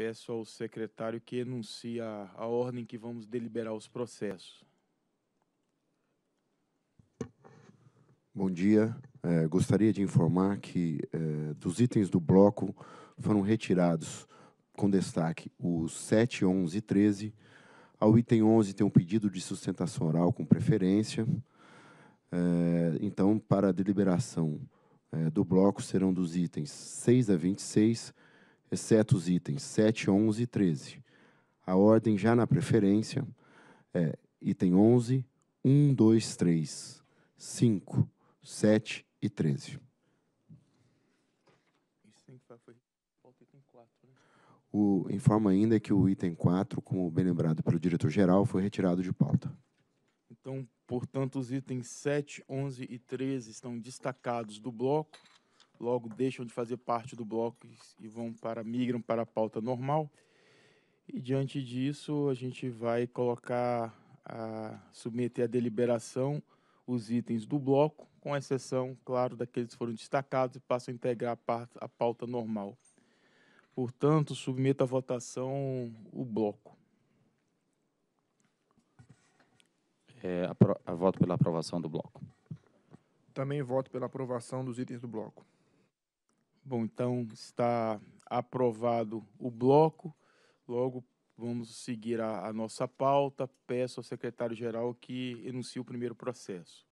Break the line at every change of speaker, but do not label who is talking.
peço ao secretário que enuncie a, a ordem que vamos deliberar os processos.
Bom dia. É, gostaria de informar que é, dos itens do bloco foram retirados, com destaque, os 7, 11 e 13. Ao item 11 tem um pedido de sustentação oral com preferência. É, então, para a deliberação é, do bloco serão dos itens 6 a 26, exceto os itens 7, 11 e 13. A ordem já na preferência é item 11, 1, 2, 3, 5, 7 e 13. Né? O, informa ainda que o item 4, como bem lembrado pelo diretor-geral, foi retirado de pauta.
Então, portanto, os itens 7, 11 e 13 estão destacados do bloco logo deixam de fazer parte do bloco e vão para migram para a pauta normal. E diante disso, a gente vai colocar a submeter à deliberação os itens do bloco, com exceção, claro, daqueles que foram destacados e passam a integrar a pauta normal. Portanto, submeto à votação o bloco.
É, a, a voto pela aprovação do bloco.
Também voto pela aprovação dos itens do bloco. Bom, então está aprovado o bloco. Logo vamos seguir a, a nossa pauta. Peço ao secretário-geral que enuncie o primeiro processo.